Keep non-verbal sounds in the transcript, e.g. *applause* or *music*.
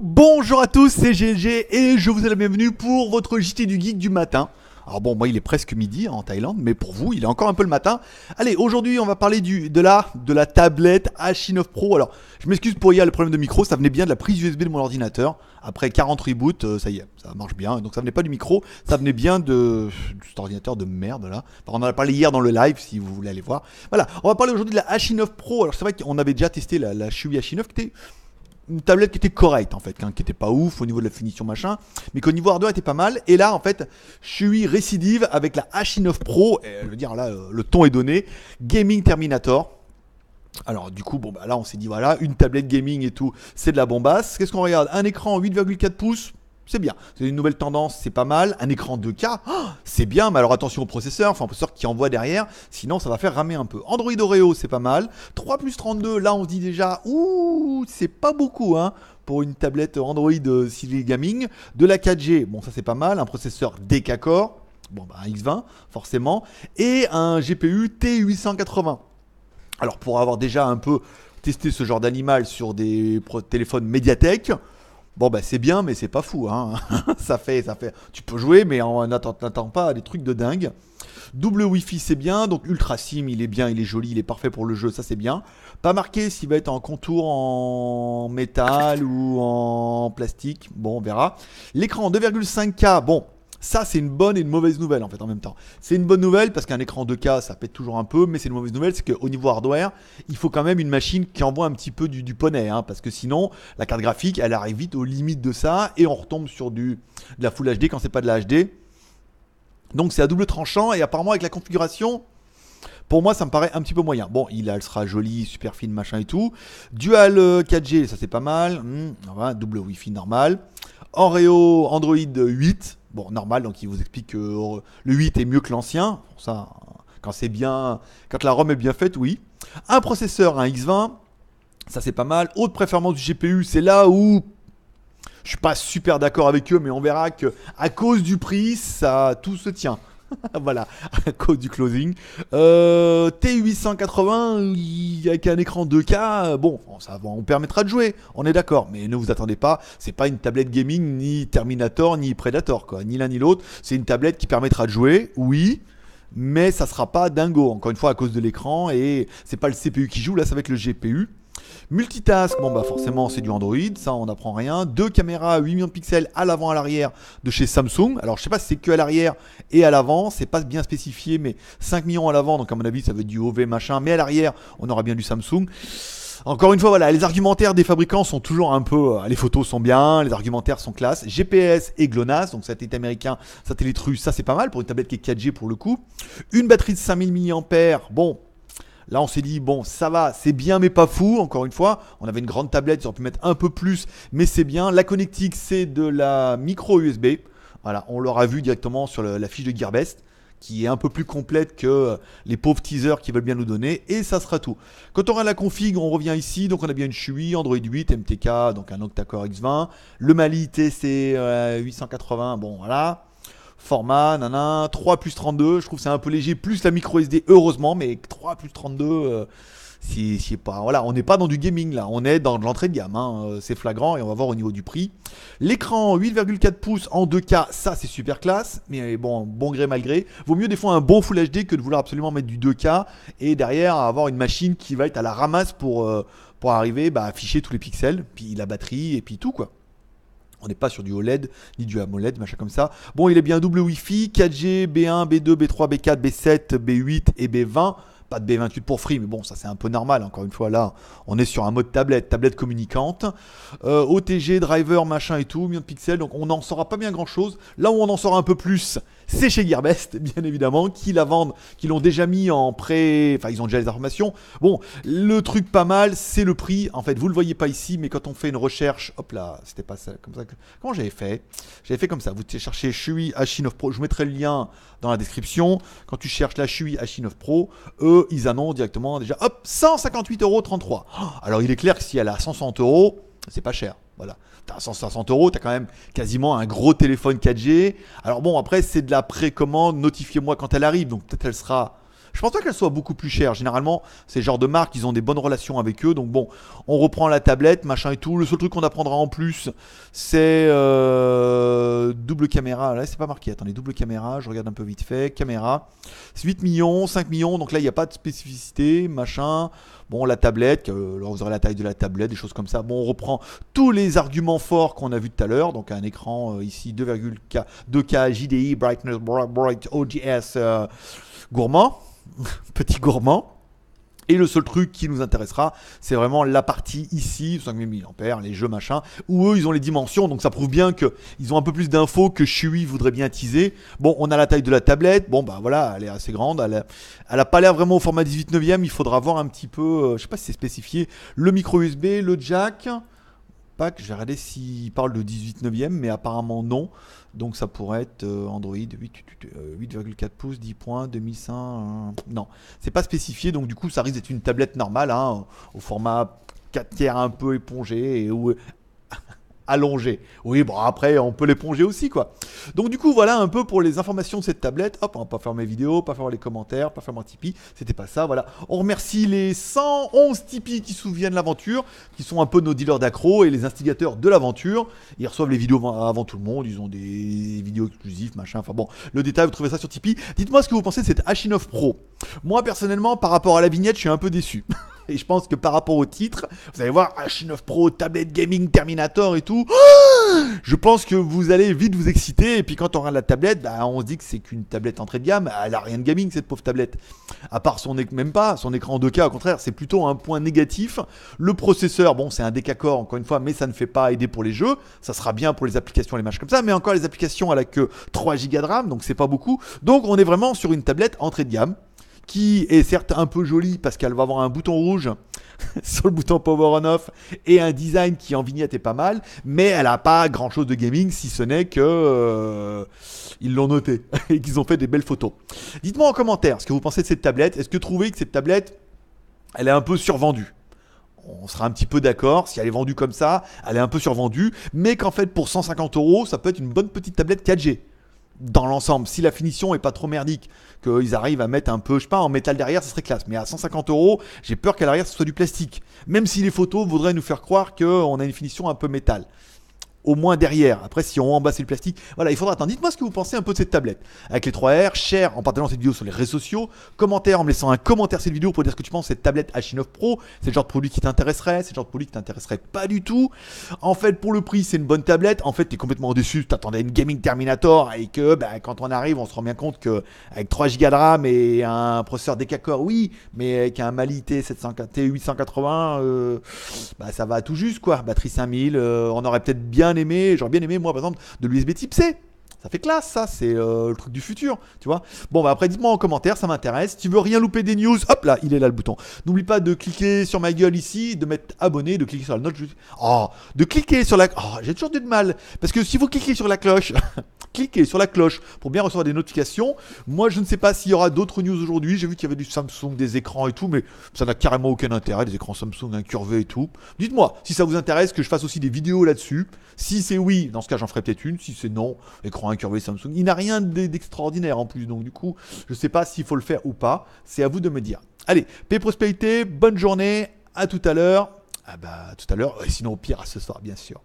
Bonjour à tous, c'est GG et je vous ai la bienvenue pour votre JT du Geek du matin. Alors bon, moi il est presque midi hein, en Thaïlande, mais pour vous, il est encore un peu le matin. Allez, aujourd'hui on va parler du, de, la, de la tablette H9 Pro. Alors, je m'excuse pour y avoir le problème de micro, ça venait bien de la prise USB de mon ordinateur. Après 40 reboots, euh, ça y est, ça marche bien. Donc ça venait pas du micro, ça venait bien de, cet ordinateur de merde là. on en a parlé hier dans le live si vous voulez aller voir. Voilà, on va parler aujourd'hui de la H9 Pro. Alors c'est vrai qu'on avait déjà testé la, la Shui H9 qui était une tablette qui était correcte en fait, hein, qui n'était pas ouf au niveau de la finition machin, mais qu'au niveau hardware était pas mal. Et là en fait, je suis récidive avec la H9 Pro, euh, je veux dire là euh, le ton est donné, Gaming Terminator. Alors du coup, bon bah là on s'est dit voilà, une tablette gaming et tout, c'est de la bombasse. Qu'est-ce qu'on regarde Un écran 8,4 pouces c'est bien. C'est une nouvelle tendance, c'est pas mal. Un écran 2K, c'est bien, mais alors attention au processeur, enfin au processeur qui envoie derrière, sinon ça va faire ramer un peu. Android Oreo, c'est pas mal. 3 plus 32, là on se dit déjà, ouh, c'est pas beaucoup, hein, pour une tablette Android euh, Gaming. De la 4G, bon ça c'est pas mal, un processeur DK-Core, bon bah un X20, forcément, et un GPU T880. Alors pour avoir déjà un peu testé ce genre d'animal sur des téléphones médiathèques, Bon, bah c'est bien, mais c'est pas fou. Hein. *laughs* ça fait, ça fait. Tu peux jouer, mais on n'attend pas des trucs de dingue. Double Wi-Fi, c'est bien. Donc Ultra Sim, il est bien, il est joli, il est parfait pour le jeu, ça c'est bien. Pas marqué s'il va être en contour en métal ou en plastique. Bon, on verra. L'écran 2,5K, bon, ça, c'est une bonne et une mauvaise nouvelle en fait en même temps. C'est une bonne nouvelle parce qu'un écran 2K, ça pète toujours un peu, mais c'est une mauvaise nouvelle, c'est qu'au niveau hardware, il faut quand même une machine qui envoie un petit peu du, du poney, hein, parce que sinon, la carte graphique, elle arrive vite aux limites de ça, et on retombe sur du, de la Full HD quand c'est pas de la HD. Donc c'est à double tranchant, et apparemment avec la configuration, pour moi, ça me paraît un petit peu moyen. Bon, il elle sera jolie, super fine, machin et tout. Dual 4G, euh, ça c'est pas mal. Hmm, double Wi-Fi normal. Oreo Android 8. Euh, Bon, normal, donc il vous explique que euh, le 8 est mieux que l'ancien. ça, quand c'est bien, quand la ROM est bien faite, oui. Un processeur, un X20, ça c'est pas mal. Haute préférence du GPU, c'est là où je suis pas super d'accord avec eux, mais on verra que à cause du prix, ça tout se tient. *laughs* voilà, à cause du closing. T880, avec un écran 2K, bon, ça va, on permettra de jouer, on est d'accord, mais ne vous attendez pas, c'est pas une tablette gaming ni Terminator ni Predator, quoi, ni l'un ni l'autre, c'est une tablette qui permettra de jouer, oui, mais ça sera pas dingo, encore une fois à cause de l'écran, et c'est pas le CPU qui joue, là ça va être le GPU. Multitask, bon bah forcément c'est du Android, ça on n'apprend rien. Deux caméras 8 millions de pixels à l'avant à l'arrière de chez Samsung. Alors je sais pas si c'est que à l'arrière et à l'avant, c'est pas bien spécifié, mais 5 millions à l'avant, donc à mon avis ça veut être du OV machin, mais à l'arrière on aura bien du Samsung. Encore une fois, voilà, les argumentaires des fabricants sont toujours un peu. Euh, les photos sont bien, les argumentaires sont classe. GPS et GLONASS, donc satellite américain, satellite russe, ça c'est pas mal pour une tablette qui est 4G pour le coup. Une batterie de 5000 mAh, bon, Là, on s'est dit, bon, ça va, c'est bien, mais pas fou. Encore une fois, on avait une grande tablette, ils ont pu mettre un peu plus, mais c'est bien. La connectique, c'est de la micro USB. Voilà, on l'aura vu directement sur la fiche de Gearbest qui est un peu plus complète que euh, les pauvres teasers qui veulent bien nous donner, et ça sera tout. Quand on aura la config, on revient ici, donc on a bien une Chui, Android 8, MTK, donc un octa-core X20, le Mali TC880, euh, bon voilà, format, nanan, 3 plus 32, je trouve c'est un peu léger, plus la micro SD, heureusement, mais 3 plus 32, euh, pas, voilà, on n'est pas dans du gaming là, on est dans de l'entrée de gamme, hein, euh, c'est flagrant et on va voir au niveau du prix. L'écran 8,4 pouces en 2K, ça c'est super classe, mais bon, bon gré malgré, vaut mieux des fois un bon Full HD que de vouloir absolument mettre du 2K et derrière avoir une machine qui va être à la ramasse pour, euh, pour arriver bah, à afficher tous les pixels, puis la batterie et puis tout quoi. On n'est pas sur du OLED, ni du AMOLED, machin comme ça. Bon, il est bien double Wi-Fi, 4G, B1, B2, B3, B4, B7, B8 et B20 pas de B28 pour Free, mais bon, ça c'est un peu normal. Encore une fois, là, on est sur un mode tablette, tablette communicante. Euh, OTG, driver, machin et tout, millions de pixels. Donc on n'en saura pas bien grand chose. Là où on en saura un peu plus, c'est chez Gearbest, *laughs* bien évidemment, qui la vendent, qui l'ont déjà mis en pré. Enfin, ils ont déjà les informations. Bon, le truc pas mal, c'est le prix. En fait, vous le voyez pas ici, mais quand on fait une recherche, hop là, c'était pas ça, comme ça. Comment j'avais fait J'avais fait comme ça. Vous cherchez Shui H9 Pro. Je mettrai le lien dans la description. Quand tu cherches la Shui H9 Pro, eux, ils annoncent directement déjà, hop, 158,33 euros. Alors il est clair que si elle a 160 euros, c'est pas cher. Voilà. T'as 160 euros, t'as quand même quasiment un gros téléphone 4G. Alors bon, après, c'est de la précommande, notifiez-moi quand elle arrive. Donc peut-être elle sera je pense pas qu'elle soit beaucoup plus chère. Généralement, ces genres de marques, ils ont des bonnes relations avec eux. Donc bon, on reprend la tablette, machin et tout. Le seul truc qu'on apprendra en plus, c'est euh, double caméra. Là, c'est pas marqué. Attendez, double caméra. Je regarde un peu vite fait. Caméra. 8 millions, 5 millions. Donc là, il n'y a pas de spécificité, machin. Bon, la tablette, vous euh, aurez la taille de la tablette, des choses comme ça. Bon, on reprend tous les arguments forts qu'on a vus tout à l'heure. Donc, un écran euh, ici 2,2K 2K, JDI, brightness, bright, bright OGS, euh, gourmand, *laughs* petit gourmand. Et le seul truc qui nous intéressera, c'est vraiment la partie ici, 5000 mAh, les jeux machin, où eux ils ont les dimensions, donc ça prouve bien qu'ils ont un peu plus d'infos que Shui voudrait bien teaser. Bon, on a la taille de la tablette, bon bah voilà, elle est assez grande, elle a, elle a pas l'air vraiment au format 18 9 il faudra voir un petit peu, euh, je sais pas si c'est spécifié, le micro USB, le jack, j'ai regardé s'il parle de 18 e mais apparemment non. Donc ça pourrait être euh, Android 8,4 euh, pouces, 10 points, 2005. Euh, non, c'est pas spécifié, donc du coup ça risque d'être une tablette normale, hein, au format 4 tiers un peu épongé et où allongé. Oui, bon, après, on peut l'éponger aussi, quoi. Donc, du coup, voilà un peu pour les informations de cette tablette. Hop, on pas faire mes vidéos, pas faire les commentaires, pas faire mon Tipeee. C'était pas ça, voilà. On remercie les 111 Tipeee qui souviennent l'aventure, qui sont un peu nos dealers d'accro et les instigateurs de l'aventure. Ils reçoivent les vidéos avant tout le monde, ils ont des vidéos exclusives, machin. Enfin bon, le détail, vous trouvez ça sur Tipeee. Dites-moi ce que vous pensez de cette H9 Pro. Moi, personnellement, par rapport à la vignette, je suis un peu déçu. *laughs* Et je pense que par rapport au titre, vous allez voir H9 Pro, tablette gaming, Terminator et tout. Je pense que vous allez vite vous exciter. Et puis quand on regarde la tablette, bah, on se dit que c'est qu'une tablette entrée de gamme. Elle a rien de gaming cette pauvre tablette. À part son écran, même pas son écran 2K. Au contraire, c'est plutôt un point négatif. Le processeur, bon, c'est un décacore encore une fois, mais ça ne fait pas aider pour les jeux. Ça sera bien pour les applications, les matchs comme ça. Mais encore les applications, elle a que 3 Go de RAM, donc c'est pas beaucoup. Donc on est vraiment sur une tablette entrée de gamme qui est certes un peu jolie parce qu'elle va avoir un bouton rouge *laughs* sur le bouton power on off et un design qui en vignette est pas mal, mais elle n'a pas grand chose de gaming si ce n'est que euh, ils l'ont noté *laughs* et qu'ils ont fait des belles photos. Dites-moi en commentaire ce que vous pensez de cette tablette. Est-ce que vous trouvez que cette tablette elle est un peu survendue on sera un petit peu d'accord, si elle est vendue comme ça, elle est un peu survendue, mais qu'en fait pour 150 euros, ça peut être une bonne petite tablette 4G dans l'ensemble, si la finition est pas trop merdique, qu'ils arrivent à mettre un peu, je sais pas, en métal derrière, ce serait classe. Mais à 150 euros, j'ai peur qu'à l'arrière ce soit du plastique. Même si les photos voudraient nous faire croire qu'on a une finition un peu métal au moins derrière. Après, si on c'est le plastique, voilà, il faudra attendre. Dites-moi ce que vous pensez un peu de cette tablette. Avec les 3R, cher en partageant cette vidéo sur les réseaux sociaux, commentaire en me laissant un commentaire sur cette vidéo pour dire ce que tu penses de cette tablette H9 Pro. C'est le genre de produit qui t'intéresserait, c'est le genre de produit qui t'intéresserait pas du tout. En fait, pour le prix, c'est une bonne tablette. En fait, t'es complètement déçu, t'attendais une Gaming Terminator et que bah, quand on arrive, on se rend bien compte que avec 3 Go de RAM et un processeur décacore, oui, mais avec un Mali t 880 euh, bah, ça va tout juste quoi. Batterie 5000, euh, on aurait peut-être bien aimé, j'aurais bien aimé, moi, par exemple, de l'USB type C. Ça fait classe, ça, c'est euh, le truc du futur, tu vois. Bon, bah après, dites-moi en commentaire, ça m'intéresse. Si tu veux rien louper des news, hop là, il est là le bouton. N'oublie pas de cliquer sur ma gueule ici, de mettre abonné, de cliquer sur la note. Oh, de cliquer sur la. Oh, j'ai toujours du mal. Parce que si vous cliquez sur la cloche, *laughs* cliquez sur la cloche pour bien recevoir des notifications. Moi, je ne sais pas s'il y aura d'autres news aujourd'hui. J'ai vu qu'il y avait du Samsung, des écrans et tout, mais ça n'a carrément aucun intérêt, des écrans Samsung incurvés et tout. Dites-moi si ça vous intéresse que je fasse aussi des vidéos là-dessus. Si c'est oui, dans ce cas, j'en ferai peut-être une. Si c'est non, écran incurvé Samsung. Il n'a rien d'extraordinaire en plus, donc du coup, je ne sais pas s'il faut le faire ou pas. C'est à vous de me dire. Allez, paix prospérité, bonne journée, à tout à l'heure. Ah bah, à tout à l'heure, sinon au pire à ce soir, bien sûr.